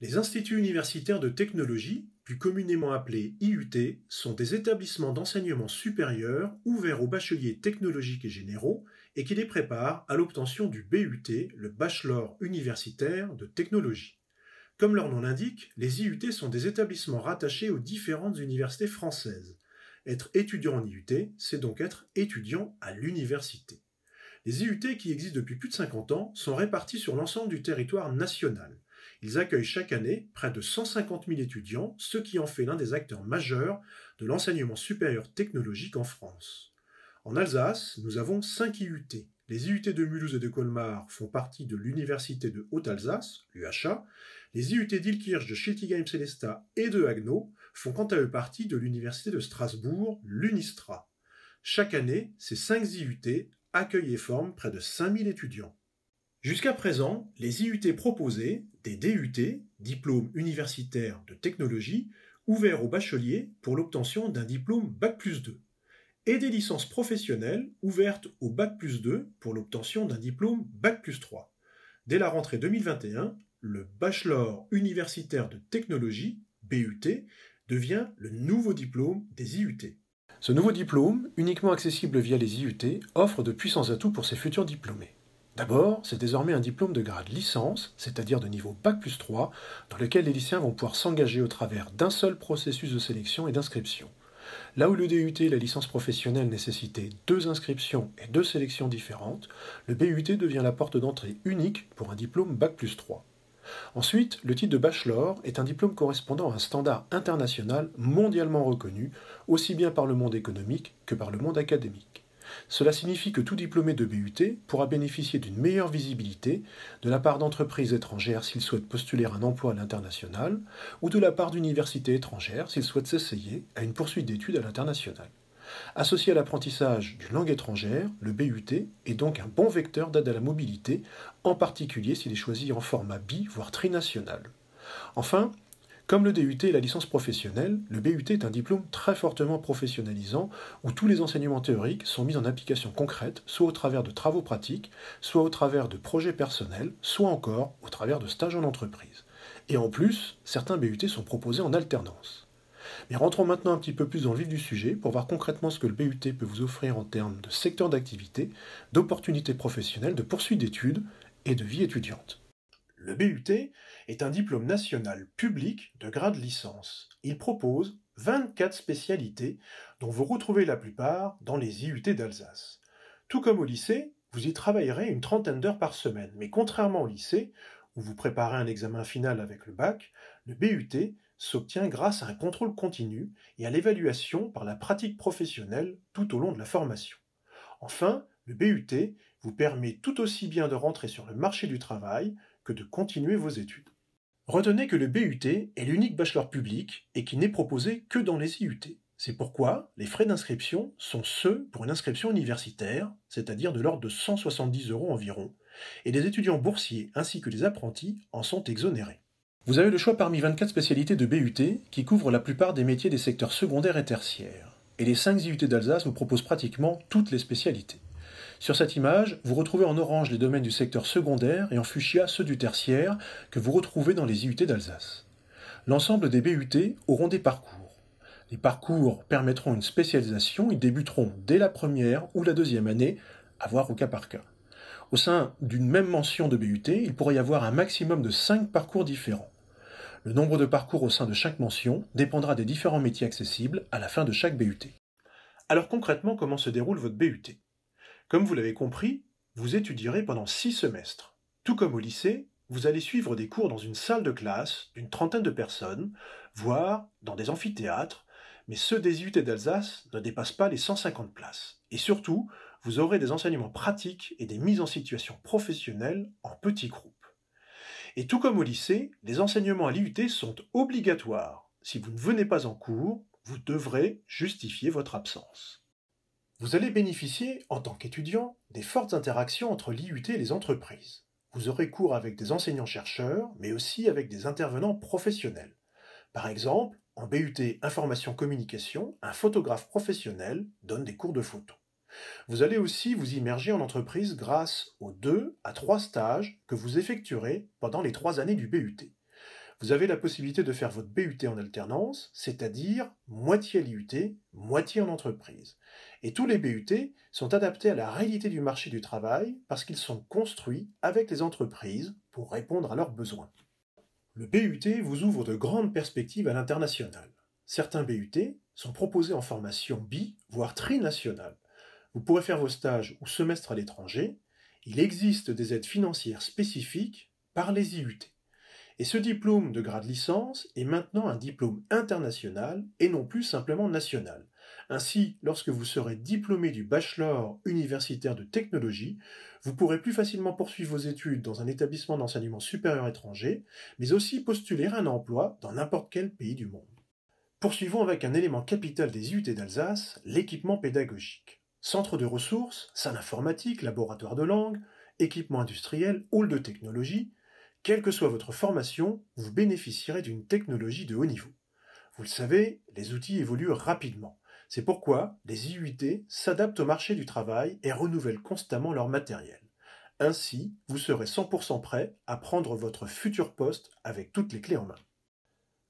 Les instituts universitaires de technologie, plus communément appelés IUT, sont des établissements d'enseignement supérieur ouverts aux bacheliers technologiques et généraux et qui les préparent à l'obtention du BUT, le bachelor universitaire de technologie. Comme leur nom l'indique, les IUT sont des établissements rattachés aux différentes universités françaises. Être étudiant en IUT, c'est donc être étudiant à l'université. Les IUT qui existent depuis plus de 50 ans sont répartis sur l'ensemble du territoire national. Ils accueillent chaque année près de 150 000 étudiants, ce qui en fait l'un des acteurs majeurs de l'enseignement supérieur technologique en France. En Alsace, nous avons 5 IUT. Les IUT de Mulhouse et de Colmar font partie de l'Université de Haute-Alsace, l'UHA. Les IUT d'Ilkirch de schiltigheim selesta et de Hagno font quant à eux partie de l'Université de Strasbourg, l'UNISTRA. Chaque année, ces 5 IUT accueillent et forment près de 5000 étudiants. Jusqu'à présent, les IUT proposés des DUT, diplômes universitaires de technologie, ouverts aux bacheliers pour l'obtention d'un diplôme Bac plus 2, et des licences professionnelles ouvertes au Bac plus 2 pour l'obtention d'un diplôme Bac plus 3. Dès la rentrée 2021, le Bachelor universitaire de technologie, BUT, devient le nouveau diplôme des IUT. Ce nouveau diplôme, uniquement accessible via les IUT, offre de puissants atouts pour ses futurs diplômés. D'abord, c'est désormais un diplôme de grade licence, c'est-à-dire de niveau Bac plus 3, dans lequel les lycéens vont pouvoir s'engager au travers d'un seul processus de sélection et d'inscription. Là où le DUT, et la licence professionnelle, nécessitaient deux inscriptions et deux sélections différentes, le BUT devient la porte d'entrée unique pour un diplôme Bac plus 3. Ensuite, le titre de bachelor est un diplôme correspondant à un standard international mondialement reconnu, aussi bien par le monde économique que par le monde académique. Cela signifie que tout diplômé de BUT pourra bénéficier d'une meilleure visibilité de la part d'entreprises étrangères s'il souhaite postuler un emploi à l'international, ou de la part d'universités étrangères s'il souhaite s'essayer à une poursuite d'études à l'international. Associé à l'apprentissage d'une langue étrangère, le BUT est donc un bon vecteur d'aide à la mobilité, en particulier s'il est choisi en format bi, voire trinational. Enfin, comme le DUT et la licence professionnelle, le BUT est un diplôme très fortement professionnalisant où tous les enseignements théoriques sont mis en application concrète, soit au travers de travaux pratiques, soit au travers de projets personnels, soit encore au travers de stages en entreprise. Et en plus, certains BUT sont proposés en alternance. Mais rentrons maintenant un petit peu plus dans le vif du sujet pour voir concrètement ce que le BUT peut vous offrir en termes de secteur d'activité, d'opportunités professionnelles, de poursuite d'études et de vie étudiante. Le BUT est un diplôme national public de grade licence. Il propose 24 spécialités dont vous retrouvez la plupart dans les IUT d'Alsace. Tout comme au lycée, vous y travaillerez une trentaine d'heures par semaine, mais contrairement au lycée, où vous préparez un examen final avec le bac, le BUT s'obtient grâce à un contrôle continu et à l'évaluation par la pratique professionnelle tout au long de la formation. Enfin, le BUT vous permet tout aussi bien de rentrer sur le marché du travail que de continuer vos études. Retenez que le BUT est l'unique bachelor public et qui n'est proposé que dans les IUT. C'est pourquoi les frais d'inscription sont ceux pour une inscription universitaire, c'est-à-dire de l'ordre de 170 euros environ, et les étudiants boursiers ainsi que les apprentis en sont exonérés. Vous avez le choix parmi 24 spécialités de BUT qui couvrent la plupart des métiers des secteurs secondaires et tertiaires, et les 5 IUT d'Alsace vous proposent pratiquement toutes les spécialités. Sur cette image, vous retrouvez en orange les domaines du secteur secondaire et en fuchsia ceux du tertiaire que vous retrouvez dans les IUT d'Alsace. L'ensemble des BUT auront des parcours. Les parcours permettront une spécialisation, ils débuteront dès la première ou la deuxième année, à voir au cas par cas. Au sein d'une même mention de BUT, il pourrait y avoir un maximum de cinq parcours différents. Le nombre de parcours au sein de chaque mention dépendra des différents métiers accessibles à la fin de chaque BUT. Alors concrètement, comment se déroule votre BUT comme vous l'avez compris, vous étudierez pendant six semestres. Tout comme au lycée, vous allez suivre des cours dans une salle de classe d'une trentaine de personnes, voire dans des amphithéâtres, mais ceux des IUT d'Alsace ne dépassent pas les 150 places. Et surtout, vous aurez des enseignements pratiques et des mises en situation professionnelles en petits groupes. Et tout comme au lycée, les enseignements à l'IUT sont obligatoires. Si vous ne venez pas en cours, vous devrez justifier votre absence. Vous allez bénéficier, en tant qu'étudiant, des fortes interactions entre l'IUT et les entreprises. Vous aurez cours avec des enseignants-chercheurs, mais aussi avec des intervenants professionnels. Par exemple, en BUT Information-Communication, un photographe professionnel donne des cours de photo. Vous allez aussi vous immerger en entreprise grâce aux deux à trois stages que vous effectuerez pendant les trois années du BUT vous avez la possibilité de faire votre BUT en alternance, c'est-à-dire moitié à l'IUT, moitié en entreprise. Et tous les BUT sont adaptés à la réalité du marché du travail parce qu'ils sont construits avec les entreprises pour répondre à leurs besoins. Le BUT vous ouvre de grandes perspectives à l'international. Certains BUT sont proposés en formation bi, voire trinationale. Vous pourrez faire vos stages ou semestres à l'étranger. Il existe des aides financières spécifiques par les IUT. Et ce diplôme de grade licence est maintenant un diplôme international et non plus simplement national. Ainsi, lorsque vous serez diplômé du bachelor universitaire de technologie, vous pourrez plus facilement poursuivre vos études dans un établissement d'enseignement supérieur étranger, mais aussi postuler un emploi dans n'importe quel pays du monde. Poursuivons avec un élément capital des UT d'Alsace, l'équipement pédagogique. Centre de ressources, salle informatique, laboratoire de langue, équipement industriel, hall de technologie, quelle que soit votre formation, vous bénéficierez d'une technologie de haut niveau. Vous le savez, les outils évoluent rapidement. C'est pourquoi les IUT s'adaptent au marché du travail et renouvellent constamment leur matériel. Ainsi, vous serez 100% prêt à prendre votre futur poste avec toutes les clés en main.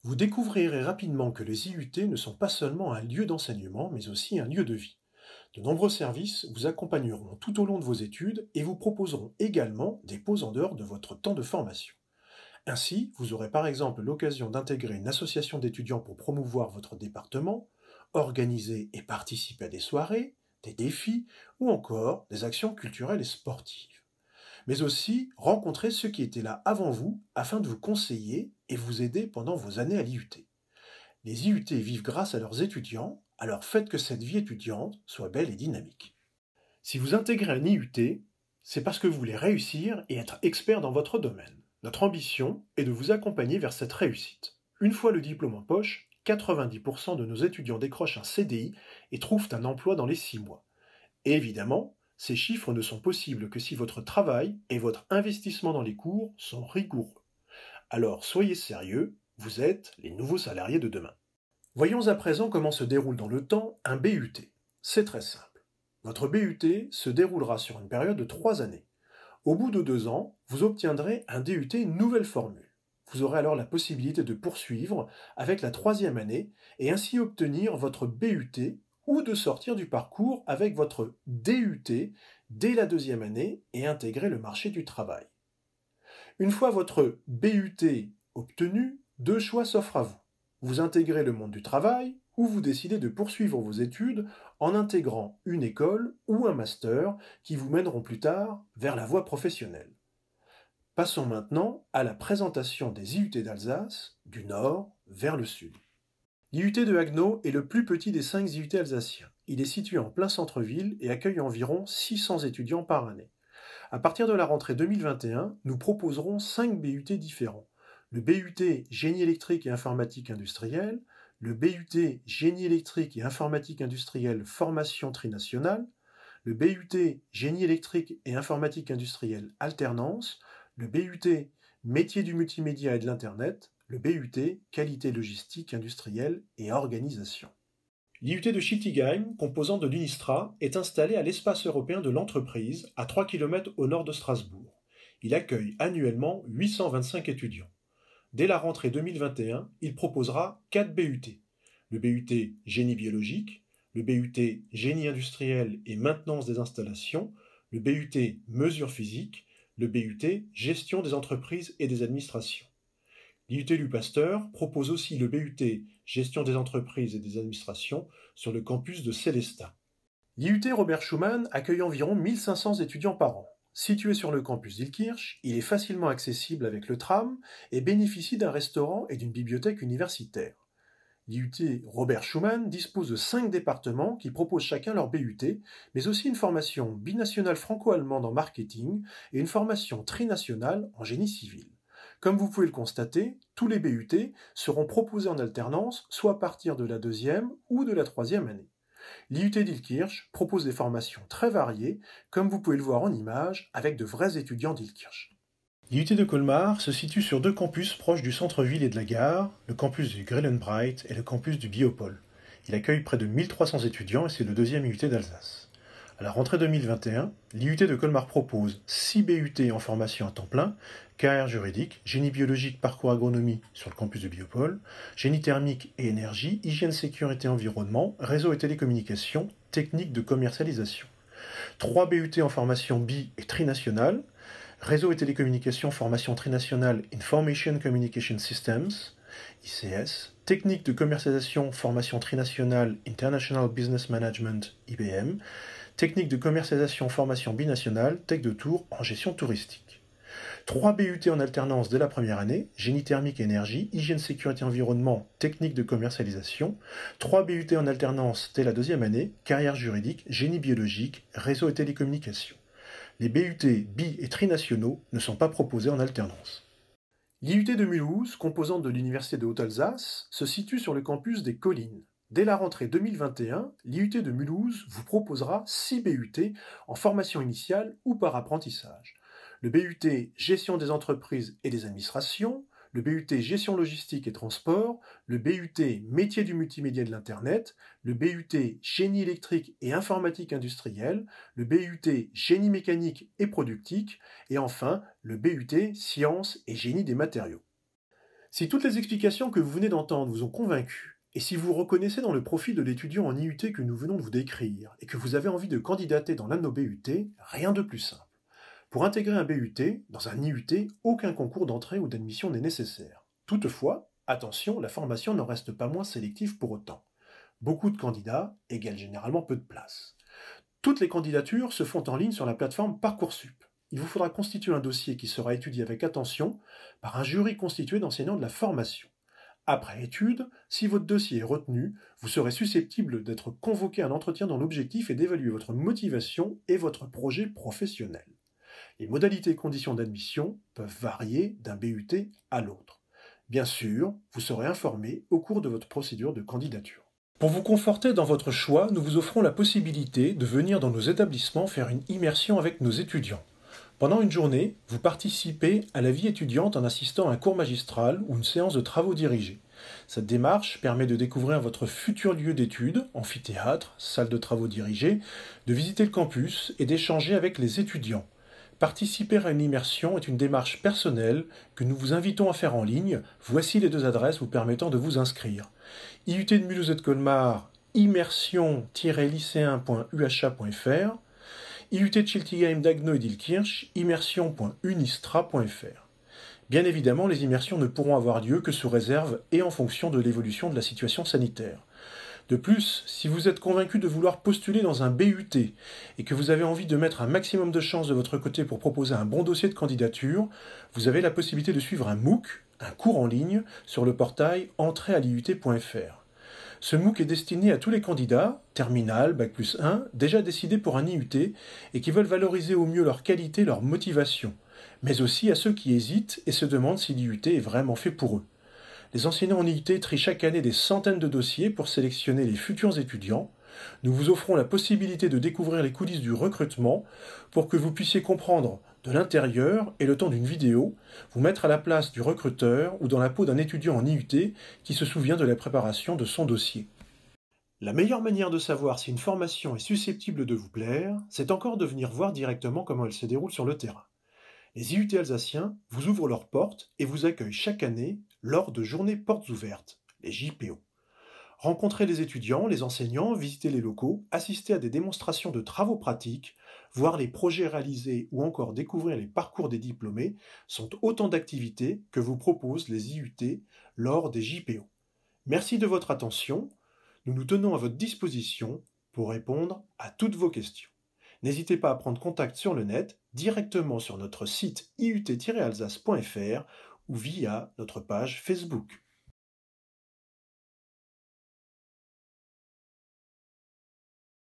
Vous découvrirez rapidement que les IUT ne sont pas seulement un lieu d'enseignement, mais aussi un lieu de vie. De nombreux services vous accompagneront tout au long de vos études et vous proposeront également des pauses en dehors de votre temps de formation. Ainsi, vous aurez par exemple l'occasion d'intégrer une association d'étudiants pour promouvoir votre département, organiser et participer à des soirées, des défis ou encore des actions culturelles et sportives. Mais aussi rencontrer ceux qui étaient là avant vous afin de vous conseiller et vous aider pendant vos années à l'IUT. Les IUT vivent grâce à leurs étudiants, alors faites que cette vie étudiante soit belle et dynamique. Si vous intégrez un IUT, c'est parce que vous voulez réussir et être expert dans votre domaine. Notre ambition est de vous accompagner vers cette réussite. Une fois le diplôme en poche, 90% de nos étudiants décrochent un CDI et trouvent un emploi dans les 6 mois. évidemment, ces chiffres ne sont possibles que si votre travail et votre investissement dans les cours sont rigoureux. Alors soyez sérieux vous êtes les nouveaux salariés de demain. Voyons à présent comment se déroule dans le temps un BUT. C'est très simple. Votre BUT se déroulera sur une période de trois années. Au bout de deux ans, vous obtiendrez un DUT nouvelle formule. Vous aurez alors la possibilité de poursuivre avec la troisième année et ainsi obtenir votre BUT ou de sortir du parcours avec votre DUT dès la deuxième année et intégrer le marché du travail. Une fois votre BUT obtenu, deux choix s'offrent à vous. Vous intégrez le monde du travail ou vous décidez de poursuivre vos études en intégrant une école ou un master qui vous mèneront plus tard vers la voie professionnelle. Passons maintenant à la présentation des IUT d'Alsace du nord vers le sud. L'IUT de Haguenau est le plus petit des cinq IUT alsaciens. Il est situé en plein centre-ville et accueille environ 600 étudiants par année. À partir de la rentrée 2021, nous proposerons 5 BUT différents le BUT Génie électrique et informatique industrielle, le BUT Génie électrique et informatique industrielle formation trinationale, le BUT Génie électrique et informatique industrielle alternance, le BUT Métier du multimédia et de l'Internet, le BUT Qualité logistique industrielle et organisation. L'IUT de Schiltigheim, composant de l'UNISTRA, est installé à l'espace européen de l'entreprise, à 3 km au nord de Strasbourg. Il accueille annuellement 825 étudiants dès la rentrée 2021, il proposera 4 BUT. Le BUT génie biologique, le BUT génie industriel et maintenance des installations, le BUT mesures physiques, le BUT gestion des entreprises et des administrations. L'IUT Pasteur propose aussi le BUT gestion des entreprises et des administrations sur le campus de Célestat. L'IUT Robert Schumann accueille environ 1500 étudiants par an. Situé sur le campus d'Ilkirch, il est facilement accessible avec le tram et bénéficie d'un restaurant et d'une bibliothèque universitaire. L'IUT Robert Schumann dispose de cinq départements qui proposent chacun leur BUT, mais aussi une formation binationale franco-allemande en marketing et une formation trinationale en génie civil. Comme vous pouvez le constater, tous les BUT seront proposés en alternance, soit à partir de la deuxième ou de la troisième année. L'IUT d'Ilkirch propose des formations très variées, comme vous pouvez le voir en image, avec de vrais étudiants d'Ilkirch. L'IUT de Colmar se situe sur deux campus proches du centre-ville et de la gare, le campus du Grelenbreit et le campus du Biopol. Il accueille près de 1300 étudiants et c'est le deuxième IUT d'Alsace. À la rentrée 2021, l'IUT de Colmar propose 6 BUT en formation à temps plein, carrière juridique, génie biologique, parcours agronomie sur le campus de Biopôle, génie thermique et énergie, hygiène, sécurité, environnement, réseau et télécommunications, technique de commercialisation. 3 BUT en formation bi et trinationale, réseau et télécommunications, formation trinationale Information Communication Systems, ICS, technique de commercialisation, formation trinationale International Business Management, IBM, technique de commercialisation, formation binationale, tech de tour en gestion touristique. 3 BUT en alternance dès la première année, génie thermique et énergie, hygiène sécurité environnement, technique de commercialisation, 3 BUT en alternance dès la deuxième année, carrière juridique, génie biologique, réseau et télécommunications. Les BUT bi et trinationaux ne sont pas proposés en alternance. L'IUT de Mulhouse, composante de l'Université de Haute-Alsace, se situe sur le campus des Collines. Dès la rentrée 2021, l'IUT de Mulhouse vous proposera 6 BUT en formation initiale ou par apprentissage le BUT Gestion des entreprises et des administrations, le BUT Gestion logistique et transport, le BUT Métier du multimédia et de l'Internet, le BUT Génie électrique et informatique industrielle, le BUT Génie mécanique et productique, et enfin le BUT Sciences et Génie des matériaux. Si toutes les explications que vous venez d'entendre vous ont convaincu, et si vous reconnaissez dans le profil de l'étudiant en IUT que nous venons de vous décrire et que vous avez envie de candidater dans l'un de nos BUT, rien de plus simple. Pour intégrer un BUT, dans un IUT, aucun concours d'entrée ou d'admission n'est nécessaire. Toutefois, attention, la formation n'en reste pas moins sélective pour autant. Beaucoup de candidats égalent généralement peu de places. Toutes les candidatures se font en ligne sur la plateforme Parcoursup. Il vous faudra constituer un dossier qui sera étudié avec attention par un jury constitué d'enseignants de la formation. Après étude, si votre dossier est retenu, vous serez susceptible d'être convoqué à un entretien dont l'objectif est d'évaluer votre motivation et votre projet professionnel. Les modalités et conditions d'admission peuvent varier d'un BUT à l'autre. Bien sûr, vous serez informé au cours de votre procédure de candidature. Pour vous conforter dans votre choix, nous vous offrons la possibilité de venir dans nos établissements faire une immersion avec nos étudiants. Pendant une journée, vous participez à la vie étudiante en assistant à un cours magistral ou une séance de travaux dirigés. Cette démarche permet de découvrir votre futur lieu d'études, amphithéâtre, salle de travaux dirigés, de visiter le campus et d'échanger avec les étudiants. Participer à une immersion est une démarche personnelle que nous vous invitons à faire en ligne. Voici les deux adresses vous permettant de vous inscrire. IUT de Mulhouse et Colmar, immersion-lycéen.uha.fr IUT de d'Agno et d'Ilkirch, immersion.unistra.fr Bien évidemment, les immersions ne pourront avoir lieu que sous réserve et en fonction de l'évolution de la situation sanitaire. De plus, si vous êtes convaincu de vouloir postuler dans un BUT et que vous avez envie de mettre un maximum de chances de votre côté pour proposer un bon dossier de candidature, vous avez la possibilité de suivre un MOOC, un cours en ligne, sur le portail l'IUT.fr. Ce MOOC est destiné à tous les candidats, terminal, bac plus 1, déjà décidés pour un IUT et qui veulent valoriser au mieux leur qualité, leur motivation, mais aussi à ceux qui hésitent et se demandent si l'IUT est vraiment fait pour eux les enseignants en IUT trient chaque année des centaines de dossiers pour sélectionner les futurs étudiants. Nous vous offrons la possibilité de découvrir les coulisses du recrutement pour que vous puissiez comprendre de l'intérieur et le temps d'une vidéo, vous mettre à la place du recruteur ou dans la peau d'un étudiant en IUT qui se souvient de la préparation de son dossier. La meilleure manière de savoir si une formation est susceptible de vous plaire, c'est encore de venir voir directement comment elle se déroule sur le terrain. Les IUT alsaciens vous ouvrent leurs portes et vous accueillent chaque année lors de journées portes ouvertes, les JPO. Rencontrer les étudiants, les enseignants, visiter les locaux, assister à des démonstrations de travaux pratiques, voir les projets réalisés ou encore découvrir les parcours des diplômés sont autant d'activités que vous proposent les IUT lors des JPO. Merci de votre attention. Nous nous tenons à votre disposition pour répondre à toutes vos questions. N'hésitez pas à prendre contact sur le net directement sur notre site iut-alsace.fr ou via notre page Facebook.